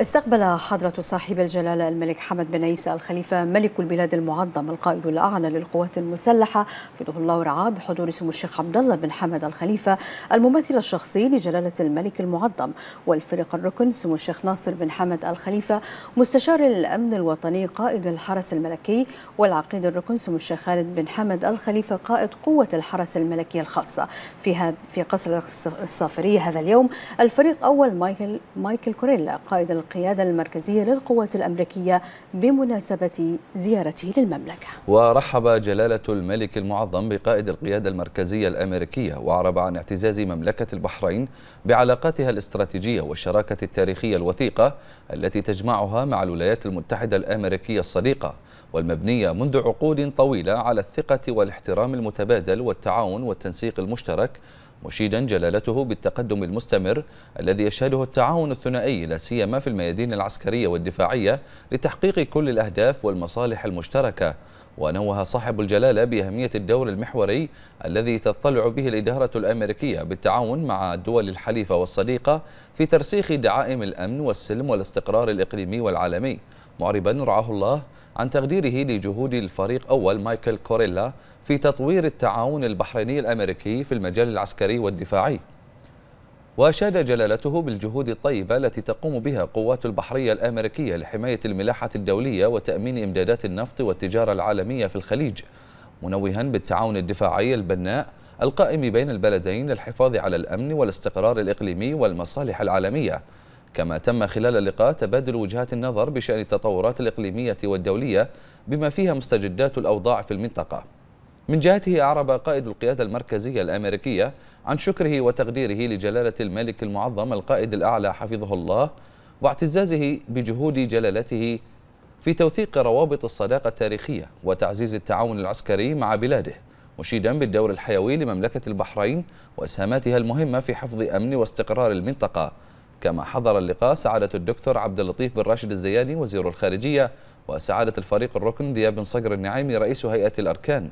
استقبل حضرة صاحب الجلالة الملك حمد بن عيسى الخليفة ملك البلاد المعظم القائد الأعلى للقوات المسلحة حفظه الله ورعاه بحضور سمو الشيخ عبد الله بن حمد الخليفة الممثل الشخصي لجلالة الملك المعظم والفرق الركن سمو الشيخ ناصر بن حمد الخليفة مستشار الأمن الوطني قائد الحرس الملكي والعقيد الركن سمو الشيخ خالد بن حمد الخليفة قائد قوة الحرس الملكي الخاصة في في قصر الصافرية هذا اليوم الفريق أول مايكل مايكل كوريلا قائد القيادة المركزية للقوات الأمريكية بمناسبة زيارته للمملكة ورحب جلالة الملك المعظم بقائد القيادة المركزية الأمريكية وأعرب عن اعتزاز مملكة البحرين بعلاقاتها الاستراتيجية والشراكة التاريخية الوثيقة التي تجمعها مع الولايات المتحدة الأمريكية الصديقة والمبنية منذ عقود طويلة على الثقة والاحترام المتبادل والتعاون والتنسيق المشترك مشيدا جلالته بالتقدم المستمر الذي يشهده التعاون الثنائي لا سيما في الميادين العسكرية والدفاعية لتحقيق كل الأهداف والمصالح المشتركة ونوه صاحب الجلالة بأهمية الدور المحوري الذي تطلع به الإدارة الأمريكية بالتعاون مع الدول الحليفة والصديقة في ترسيخ دعائم الأمن والسلم والاستقرار الإقليمي والعالمي معربا رعاه الله عن تقديره لجهود الفريق أول مايكل كوريلا في تطوير التعاون البحريني الأمريكي في المجال العسكري والدفاعي وأشاد جلالته بالجهود الطيبة التي تقوم بها قوات البحرية الأمريكية لحماية الملاحة الدولية وتأمين إمدادات النفط والتجارة العالمية في الخليج منوها بالتعاون الدفاعي البناء القائم بين البلدين للحفاظ على الأمن والاستقرار الإقليمي والمصالح العالمية كما تم خلال اللقاء تبادل وجهات النظر بشأن التطورات الإقليمية والدولية بما فيها مستجدات الأوضاع في المنطقة من جهته أعرب قائد القيادة المركزية الأمريكية عن شكره وتقديره لجلالة الملك المعظم القائد الأعلى حفظه الله واعتزازه بجهود جلالته في توثيق روابط الصداقة التاريخية وتعزيز التعاون العسكري مع بلاده مشيدا بالدور الحيوي لمملكة البحرين وإسهاماتها المهمة في حفظ أمن واستقرار المنطقة كما حضر اللقاء سعادة الدكتور عبد اللطيف بن راشد الزياني وزير الخارجية وسعادة الفريق الركن ذياب بن صقر النعيمي رئيس هيئة الأركان